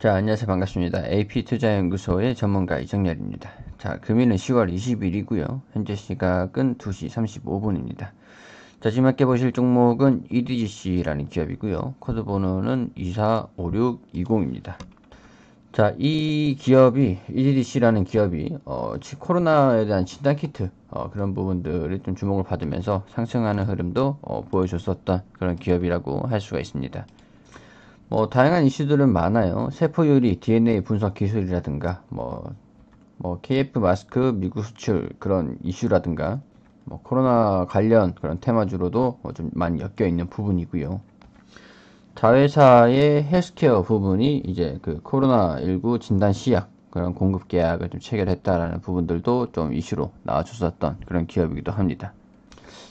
자, 안녕하세요. 반갑습니다. AP투자연구소의 전문가 이정렬입니다. 자, 금일은 10월 20일이고요. 현재 시각은 2시 35분입니다. 자, 지금 함께 보실 종목은 EDGC라는 기업이고요. 코드 번호는 245620입니다. 자, 이 기업이, EDGC라는 기업이, 어, 코로나에 대한 진단키트, 어, 그런 부분들이 좀 주목을 받으면서 상승하는 흐름도, 어, 보여줬었던 그런 기업이라고 할 수가 있습니다. 뭐 다양한 이슈들은 많아요. 세포 요리, DNA 분석 기술이라든가 뭐, 뭐 KF 마스크 미국 수출 그런 이슈라든가 뭐 코로나 관련 그런 테마주로도 뭐좀 많이 엮여 있는 부분이고요. 자회사의 헬스케어 부분이 이제 그 코로나19 진단 시약 그런 공급 계약을 좀 체결했다라는 부분들도 좀 이슈로 나와주었던 그런 기업이기도 합니다.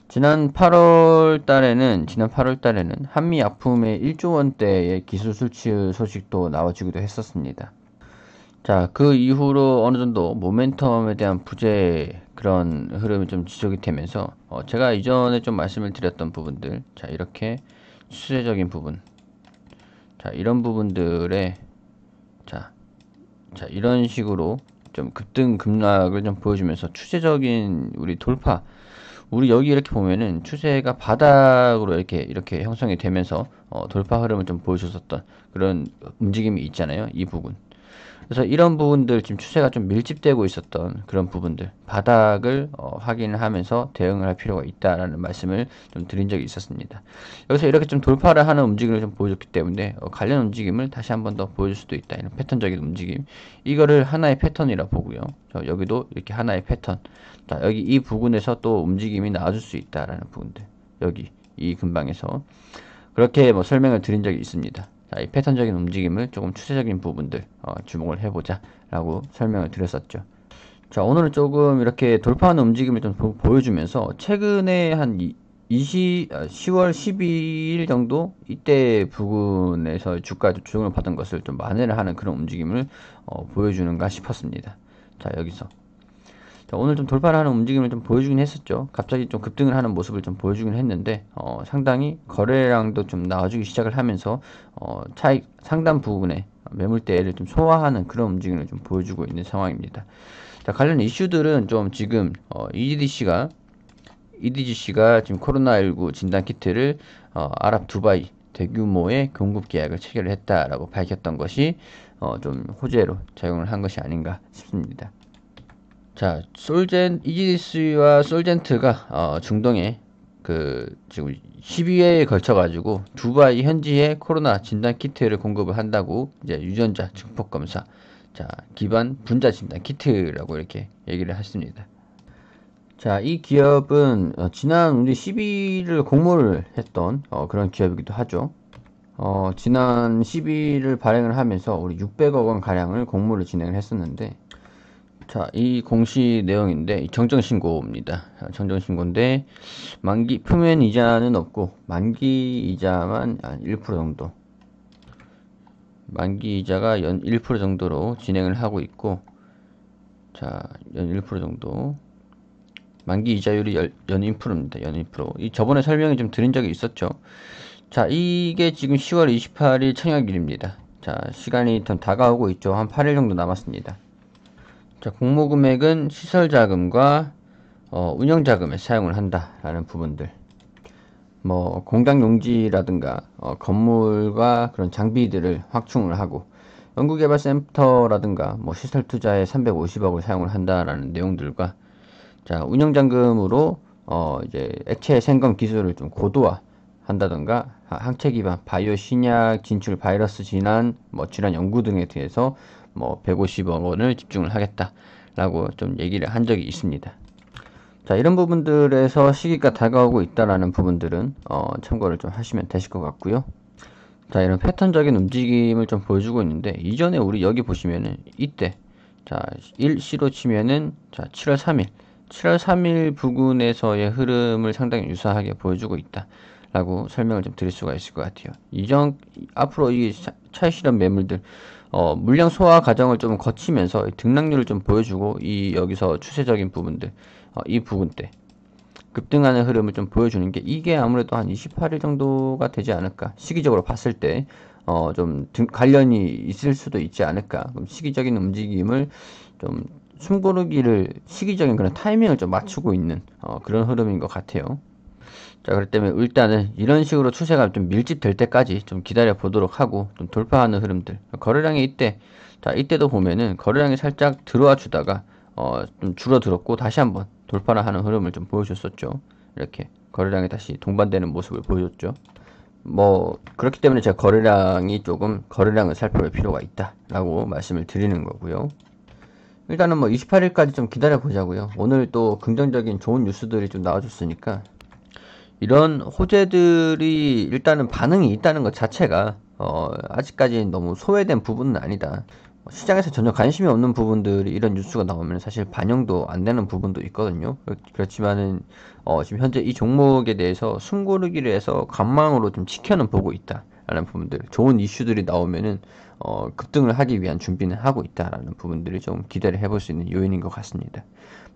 지난 8월 달에는 지난 8월 달에는 한미 약품의 1조 원대의 기술 수출 소식도 나와주기도 했었습니다. 자, 그 이후로 어느 정도 모멘텀에 대한 부재 그런 흐름이 좀지적이 되면서 어, 제가 이전에 좀 말씀을 드렸던 부분들 자, 이렇게 수세적인 부분 자, 이런 부분들에 자, 자, 이런 식으로 좀 급등 급락을 좀 보여주면서 추세적인 우리 돌파 우리 여기 이렇게 보면은 추세가 바닥으로 이렇게 이렇게 형성이 되면서 어, 돌파 흐름을 좀 보여줬었던 그런 움직임이 있잖아요. 이 부분. 그래서 이런 부분들 지금 추세가 좀 밀집되고 있었던 그런 부분들 바닥을 어, 확인하면서 대응을 할 필요가 있다라는 말씀을 좀 드린 적이 있었습니다. 여기서 이렇게 좀 돌파를 하는 움직임을 좀 보여줬기 때문에 어, 관련 움직임을 다시 한 번 더 보여줄 수도 있다 이런 패턴적인 움직임 이거를 하나의 패턴이라 보고요. 여기도 이렇게 하나의 패턴 자, 여기 이 부분에서 또 움직임이 나와줄 수 있다라는 부분들 여기 이 근방에서 그렇게 뭐 설명을 드린 적이 있습니다. 자, 이 패턴적인 움직임을 조금 추세적인 부분들 어, 주목을 해보자 라고 설명을 드렸었죠. 자, 오늘은 조금 이렇게 돌파하는 움직임을 좀 보, 보여주면서 최근에 한 20, 10월 12일 정도 이때 부근에서 주가 에 조정을 받은 것을 좀 만회를 하는 그런 움직임을 어, 보여주는가 싶었습니다. 자, 여기서 오늘 좀돌발하는 움직임을 좀 보여주긴 했었죠. 갑자기 좀 급등을 하는 모습을 좀 보여주긴 했는데 어, 상당히 거래량도 좀 나와주기 시작을 하면서 어, 차익 상단 부분에 매물대를 좀 소화하는 그런 움직임을 좀 보여주고 있는 상황입니다. 자, 관련 이슈들은 좀 지금 어, EDC가 e d c 가 e 지금 코로나19 진단 키트를 어, 아랍 두바이 대규모의 공급 계약을 체결했다라고 밝혔던 것이 어, 좀 호재로 작용을 한 것이 아닌가 싶습니다. 자, 솔젠 이지스와 솔젠트가 어, 중동에 그 지금 12회에 걸쳐 가지고 두바이 현지에 코로나 진단 키트를 공급을 한다고 이제 유전자 증폭 검사 자, 기반 분자 진단 키트라고 이렇게 얘기를 했습니다. 자, 이 기업은 어, 지난 우리 1 2일을 공모를 했던 어, 그런 기업이기도 하죠. 어, 지난 1 2일을 발행을 하면서 우리 600억 원 가량을 공모를 진행을 했었는데 자, 이 공시 내용인데 정정 신고입니다. 정정 신고인데 만기 표면 이자는 없고 만기 이자만 1% 정도. 만기 이자가 연 1% 정도로 진행을 하고 있고 자, 연 1% 정도. 만기 이자율이 연, 연 1%입니다. 연 1%. 이 저번에 설명이 좀 드린 적이 있었죠. 자, 이게 지금 10월 28일 청약일입니다. 자, 시간이 좀 다가오고 있죠. 한 8일 정도 남았습니다. 자, 공모 금액은 시설 자금과 어, 운영 자금에 사용을 한다라는 부분들. 뭐 공장 용지라든가 어, 건물과 그런 장비들을 확충을 하고 연구개발센터라든가 뭐 시설 투자에 350억을 사용을 한다라는 내용들과 자 운영 자금으로 어 이제 액체 생검 기술을 좀 고도화 한다던가 항체 기반 바이오 신약 진출 바이러스 진환 뭐 질환 연구 등에 대해서 뭐 150억 원을 집중을 하겠다라고 좀 얘기를 한 적이 있습니다. 자 이런 부분들에서 시기가 다가오고 있다라는 부분들은 어, 참고를 좀 하시면 되실 것 같고요. 자 이런 패턴적인 움직임을 좀 보여주고 있는데 이전에 우리 여기 보시면은 이때 자 1시로 치면은 자 7월 3일 7월 3일 부근에서의 흐름을 상당히 유사하게 보여주고 있다 라고 설명을 좀 드릴 수가 있을 것 같아요 이전 앞으로 이 차익 실현 매물들 어, 물량 소화 과정을 좀 거치면서 등락률을 좀 보여주고 이 여기서 추세적인 부분들 어, 이 부분 때 급등하는 흐름을 좀 보여주는 게 이게 아무래도 한 28일 정도가 되지 않을까 시기적으로 봤을 때 어, 좀 등, 관련이 있을 수도 있지 않을까 시기적인 움직임을 좀 숨고르기를 시기적인 그런 타이밍을 좀 맞추고 있는 어, 그런 흐름인 것 같아요. 자 그렇기 때문에 일단은 이런 식으로 추세가 좀 밀집될 때까지 좀 기다려 보도록 하고 좀 돌파하는 흐름들 거래량이 이때 자 이때도 보면은 거래량이 살짝 들어와 주다가 어좀 줄어들었고 다시 한번 돌파를 하는 흐름을 좀 보여줬었죠 이렇게 거래량이 다시 동반되는 모습을 보여줬죠 뭐 그렇기 때문에 제가 거래량이 조금 거래량을 살펴볼 필요가 있다 라고 말씀을 드리는 거고요 일단은 뭐 28일까지 좀 기다려 보자고요 오늘 또 긍정적인 좋은 뉴스들이 좀 나와줬으니까 이런 호재들이 일단은 반응이 있다는 것 자체가 어, 아직까지 너무 소외된 부분은 아니다. 시장에서 전혀 관심이 없는 부분들이 이런 뉴스가 나오면 사실 반영도 안 되는 부분도 있거든요. 그렇지만은 어, 지금 현재 이 종목에 대해서 숨고르기를 해서 관망으로 좀 지켜는 보고 있다라는 부분들, 좋은 이슈들이 나오면은 어, 급등을 하기 위한 준비는 하고 있다라는 부분들이 좀 기대를 해볼 수 있는 요인인 것 같습니다.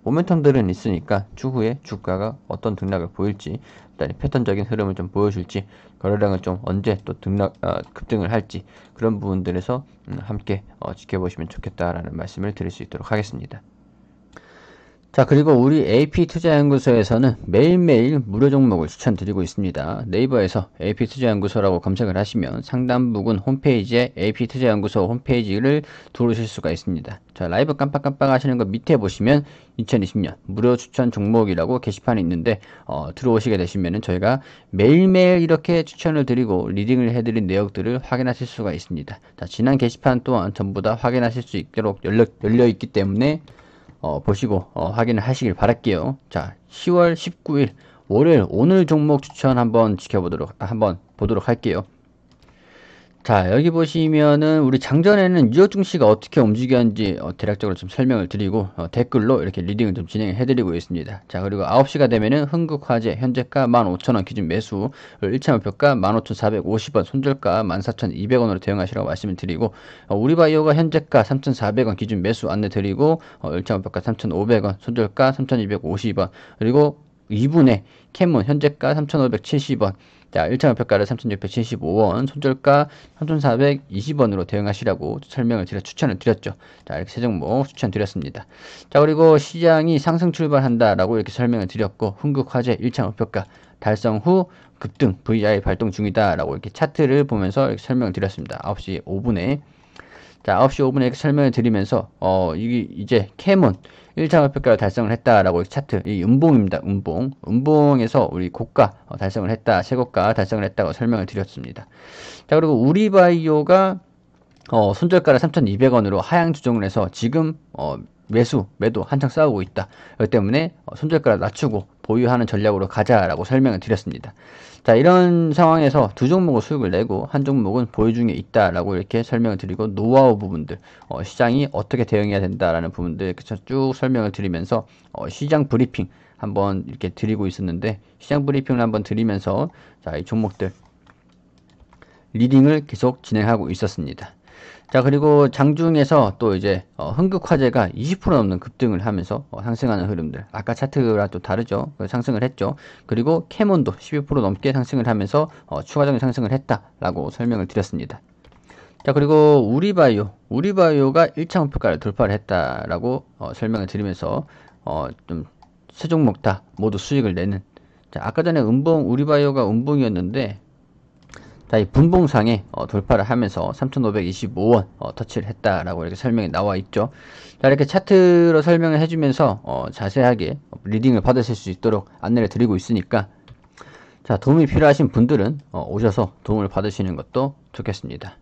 모멘텀들은 있으니까 추후에 주가가 어떤 등락을 보일지 단이 패턴적인 흐름을 좀 보여줄지 거래량을 좀 언제 또 등락 어, 급등을 할지 그런 부분들에서 음, 함께 어, 지켜보시면 좋겠다라는 말씀을 드릴 수 있도록 하겠습니다. 자 그리고 우리 AP투자연구소에서는 매일매일 무료 종목을 추천드리고 있습니다. 네이버에서 AP투자연구소라고 검색을 하시면 상단 부분 홈페이지에 AP투자연구소 홈페이지를 들어오실 수가 있습니다. 자 라이브 깜빡깜빡 하시는 거 밑에 보시면 2020년 무료 추천 종목이라고 게시판이 있는데 어, 들어오시게 되시면 저희가 매일매일 이렇게 추천을 드리고 리딩을 해드린 내역들을 확인하실 수가 있습니다. 자 지난 게시판 또한 전부 다 확인하실 수 있도록 열려, 열려있기 때문에 어, 보시고 어, 확인을 하시길 바랄게요. 자, 10월 19일 월요일 오늘 종목 추천 한번 지켜보도록 한번 보도록 할게요. 자 여기 보시면은 우리 장전에는 유저 증시가 어떻게 움직였는지 어, 대략적으로 좀 설명을 드리고 어, 댓글로 이렇게 리딩을 좀 진행해 드리고 있습니다 자 그리고 9시가 되면은 흥국화재 현재가 15,000원 기준 매수 1차 목표가 15,450원 손절가 14,200원으로 대응하시라고 말씀을 드리고 어, 우리바이오가 현재가 3,400원 기준 매수 안내 드리고 어, 1차 목표가 3,500원 손절가 3,250원 그리고 2분의 캐문 현재가 3,570원 자, 1차 목표가를 3,675원, 손절가 3,420원으로 대응하시라고 설명을 드려 추천을 드렸죠. 자, 이렇게 세 종목 추천드렸습니다. 자, 그리고 시장이 상승 출발한다라고 이렇게 설명을 드렸고 흥국화재 1차 목표가 달성 후 급등 VI 발동 중이다라고 이렇게 차트를 보면서 이렇게 설명을 드렸습니다. 9시 5분에 자, 9시 5분에 설명을 드리면서, 어, 이게 이제 캐문 1차 목표가를 달성을 했다라고 차트, 이 음봉입니다. 음봉. 음봉에서 우리 고가 어, 달성을 했다, 최고가 달성을 했다고 설명을 드렸습니다. 자, 그리고 우리바이오가 어, 손절가를 3,200원으로 하향 조정을 해서 지금 어, 매수, 매도 한창 싸우고 있다. 그렇기 때문에 어, 손절가를 낮추고 보유하는 전략으로 가자라고 설명을 드렸습니다. 자, 이런 상황에서 두 종목을 수익을 내고 한 종목은 보유 중에 있다라고 이렇게 설명을 드리고 노하우 부분들, 어, 시장이 어떻게 대응해야 된다라는 부분들 이렇게 쭉 설명을 드리면서 어, 시장 브리핑 한번 이렇게 드리고 있었는데 시장 브리핑을 한번 드리면서 자, 이 종목들 리딩을 계속 진행하고 있었습니다. 자 그리고 장중에서 또 이제 어, 흥급화재가20% 넘는 급등을 하면서 어, 상승하는 흐름들 아까 차트랑 또 다르죠 그 상승을 했죠 그리고 캐몬도 12% 넘게 상승을 하면서 어, 추가적인 상승을 했다라고 설명을 드렸습니다 자 그리고 우리바이오 우리바이오가 1차 목표가를 돌파를 했다라고 어, 설명을 드리면서 어, 좀 세종목타 모두 수익을 내는 자 아까 전에 은봉 우리바이오가 은봉이었는데 자, 이 분봉상에 어, 돌파를 하면서 3,525원 어, 터치를 했다라고 이렇게 설명이 나와 있죠. 자, 이렇게 차트로 설명을 해주면서 어, 자세하게 리딩을 받으실 수 있도록 안내를 드리고 있으니까 자, 도움이 필요하신 분들은 어, 오셔서 도움을 받으시는 것도 좋겠습니다.